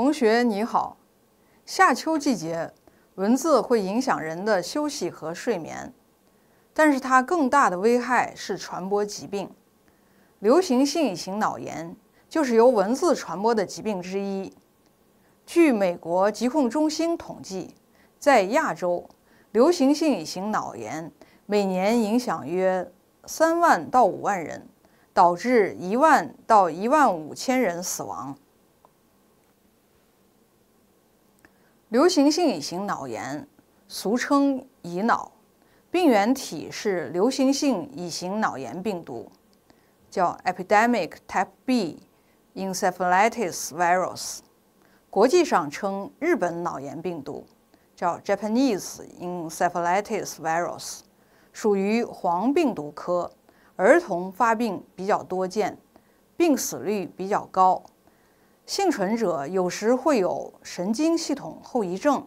同学你好，夏秋季节，蚊子会影响人的休息和睡眠，但是它更大的危害是传播疾病。流行性乙型脑炎就是由蚊子传播的疾病之一。据美国疾控中心统计，在亚洲，流行性乙型脑炎每年影响约三万到五万人，导致一万到一万五千人死亡。流行性乙型脑炎，俗称乙脑，病原体是流行性乙型脑炎病毒，叫 Epidemic Type B Encephalitis Virus，国际上称日本脑炎病毒，叫 Japanese Encephalitis Virus，属于黄病毒科，儿童发病比较多见，病死率比较高。幸存者有时会有神经系统后遗症。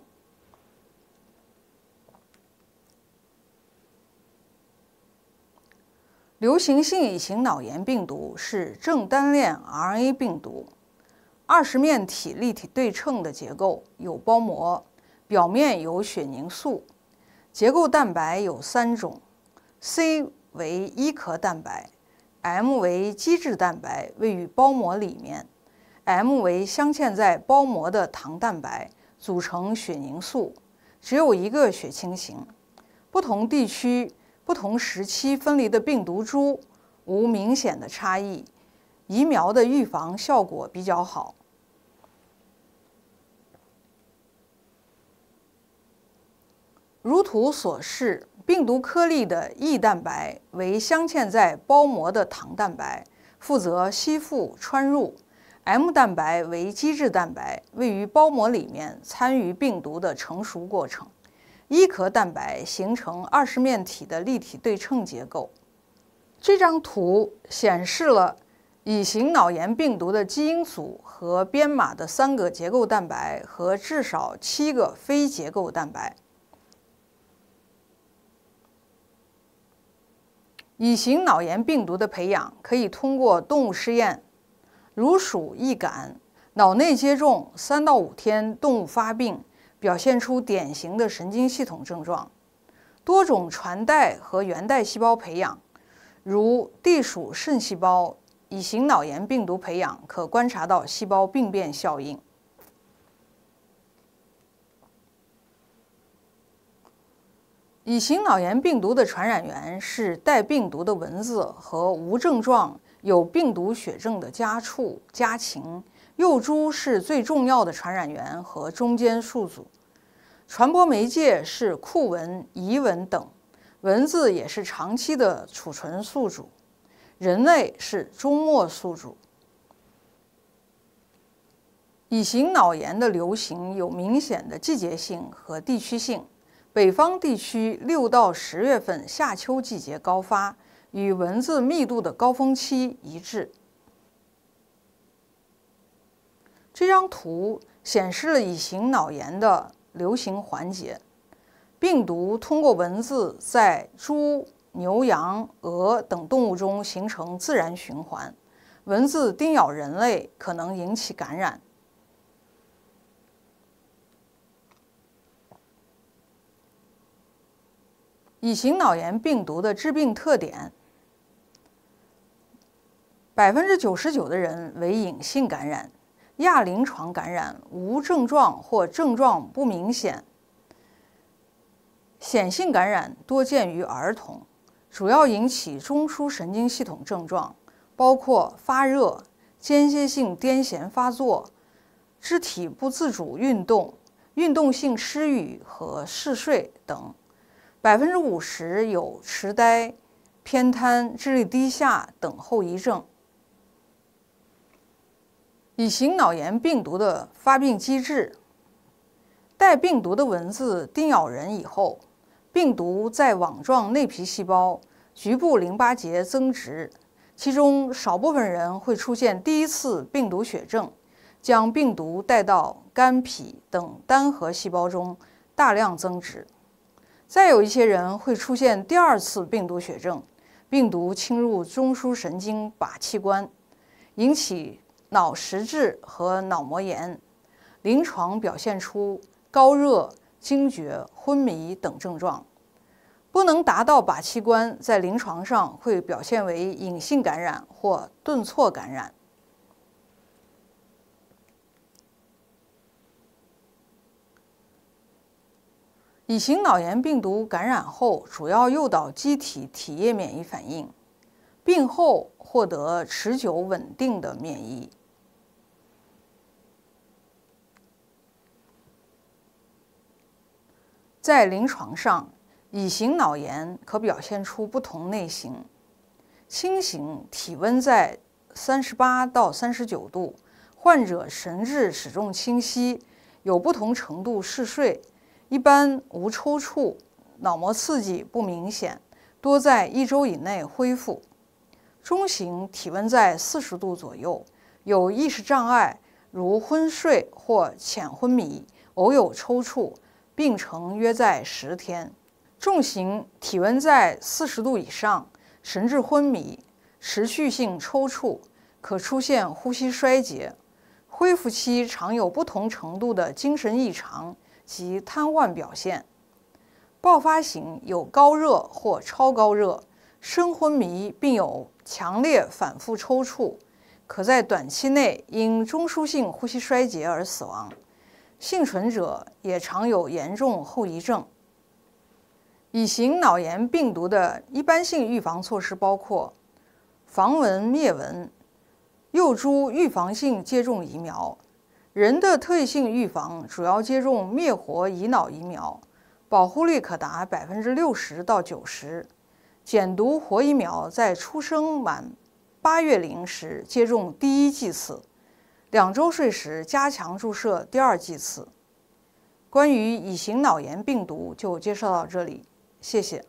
流行性乙型脑炎病毒是正单链 RNA 病毒，二十面体立体对称的结构，有包膜，表面有血凝素，结构蛋白有三种，C 为衣壳蛋白，M 为基质蛋白，位于包膜里面。M 为镶嵌在包膜的糖蛋白，组成血凝素，只有一个血清型。不同地区、不同时期分离的病毒株无明显的差异。疫苗的预防效果比较好。如图所示，病毒颗粒的 E 蛋白为镶嵌在包膜的糖蛋白，负责吸附、穿入。M 蛋白为基质蛋白，位于包膜里面，参与病毒的成熟过程。衣壳蛋白形成二十面体的立体对称结构。这张图显示了乙型脑炎病毒的基因组和编码的三个结构蛋白和至少七个非结构蛋白。乙型脑炎病毒的培养可以通过动物实验。如鼠易感，脑内接种三到五天，动物发病，表现出典型的神经系统症状。多种传代和原代细胞培养，如地鼠肾细胞、乙型脑炎病毒培养，可观察到细胞病变效应。乙型脑炎病毒的传染源是带病毒的蚊子和无症状。有病毒血症的家畜、家禽、幼猪是最重要的传染源和中间宿主，传播媒介是酷蚊、蚁蚊等，蚊子也是长期的储存宿主，人类是终末宿主。乙型脑炎的流行有明显的季节性和地区性，北方地区六到十月份夏秋季节高发。与文字密度的高峰期一致。这张图显示了乙型脑炎的流行环节。病毒通过蚊子在猪、牛、羊、鹅等动物中形成自然循环，蚊子叮咬人类可能引起感染。乙型脑炎病毒的致病特点。百分之九十九的人为隐性感染、亚临床感染，无症状或症状不明显。显性感染多见于儿童，主要引起中枢神经系统症状，包括发热、间歇性癫痫发作、肢体不自主运动、运动性失语和嗜睡等。百分之五十有痴呆、偏瘫、智力低下等后遗症。乙型脑炎病毒的发病机制：带病毒的蚊子叮咬人以后，病毒在网状内皮细胞、局部淋巴结增殖，其中少部分人会出现第一次病毒血症，将病毒带到肝、脾等单核细胞中大量增殖；再有一些人会出现第二次病毒血症，病毒侵入中枢神经靶器官，引起。脑实质和脑膜炎，临床表现出高热、惊厥、昏迷等症状，不能达到靶器官。在临床上会表现为隐性感染或顿挫感染。乙型脑炎病毒感染后，主要诱导机体体液免疫反应，病后获得持久稳定的免疫。在临床上，乙型脑炎可表现出不同类型：轻型体温在三十八到三十九度，患者神志始终清晰，有不同程度嗜睡，一般无抽搐，脑膜刺激不明显，多在一周以内恢复；中型体温在四十度左右，有意识障碍，如昏睡或浅昏迷，偶有抽搐。病程约在十天，重型体温在四十度以上，神志昏迷，持续性抽搐，可出现呼吸衰竭。恢复期常有不同程度的精神异常及瘫痪表现。爆发型有高热或超高热，深昏迷并有强烈反复抽搐，可在短期内因中枢性呼吸衰竭而死亡。幸存者也常有严重后遗症。乙型脑炎病毒的一般性预防措施包括防蚊灭蚊、幼猪预防性接种疫苗。人的特异性预防主要接种灭活乙脑疫苗，保护率可达百分之六十到九十。减毒活疫苗在出生满八月龄时接种第一剂次。两周岁时加强注射第二剂次。关于乙型脑炎病毒就介绍到这里，谢谢。